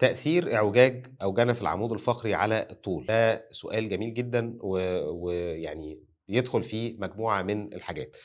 تأثير إعوجاج أو جنف العمود الفقري على الطول ده سؤال جميل جدا ويعني و... يدخل فيه مجموعة من الحاجات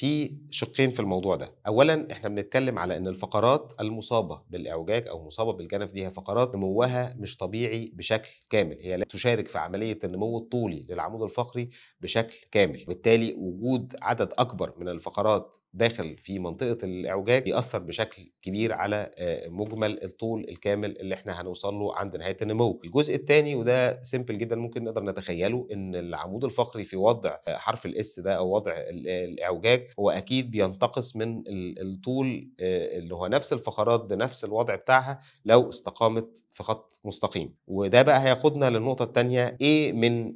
في شقين في الموضوع ده اولا احنا بنتكلم على ان الفقرات المصابه بالاعوجاج او مصابه بالجنف دي هي فقرات نموها مش طبيعي بشكل كامل هي لا تشارك في عمليه النمو الطولي للعمود الفقري بشكل كامل وبالتالي وجود عدد اكبر من الفقرات داخل في منطقه الاعوجاج بيأثر بشكل كبير على آه، مجمل الطول الكامل اللي احنا هنوصل له عند نهايه النمو الجزء الثاني وده سيمبل جدا ممكن نقدر نتخيله ان العمود الفقري في وضع آه، حرف الاس ده او وضع آه، الاعوجاج هو اكيد بينتقص من الطول اللي هو نفس الفقرات بنفس الوضع بتاعها لو استقامت في خط مستقيم وده بقى هياخدنا للنقطه الثانيه ايه من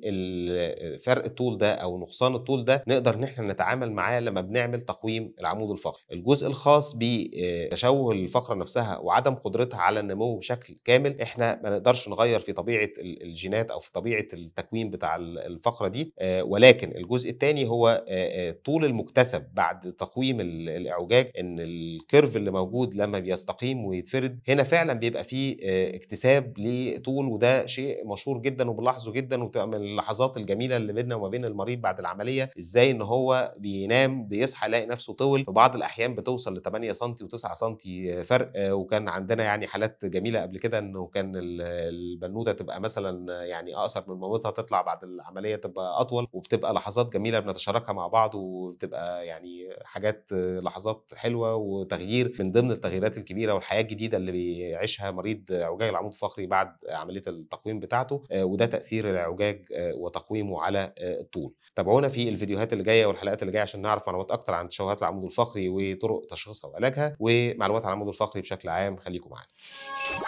فرق الطول ده او نقصان الطول ده نقدر ان احنا نتعامل معاه لما بنعمل تقويم العمود الفقري الجزء الخاص بتشوه الفقره نفسها وعدم قدرتها على النمو بشكل كامل احنا ما نقدرش نغير في طبيعه الجينات او في طبيعه التكوين بتاع الفقره دي ولكن الجزء الثاني هو الطول المكتسب حسب بعد تقويم الاعوجاج ان الكيرف اللي موجود لما بيستقيم ويتفرد هنا فعلا بيبقى فيه آه، اكتساب لطول وده شيء مشهور جدا وبنلاحظه جدا وبتبقى من اللحظات الجميله اللي بيننا وما بين المريض بعد العمليه ازاي ان هو بينام بيصحى يلاقي نفسه طول في بعض الاحيان بتوصل ل 8 سم و9 سم فرق آه، وكان عندنا يعني حالات جميله قبل كده انه كان البنوته تبقى مثلا يعني اقصر من مامتها تطلع بعد العمليه تبقى اطول وبتبقى لحظات جميله بنتشاركها مع بعض وبتبقى يعني حاجات لحظات حلوه وتغيير من ضمن التغييرات الكبيره والحياه الجديده اللي بيعيشها مريض عجاج العمود الفقري بعد عمليه التقويم بتاعته آه، وده تاثير العجاج آه، وتقويمه على آه، الطول تابعونا في الفيديوهات اللي جايه والحلقات اللي جايه عشان نعرف معلومات اكتر عن تشوهات العمود الفقري وطرق تشخيصها وعلاجها ومعلومات عن العمود الفقري بشكل عام خليكم معانا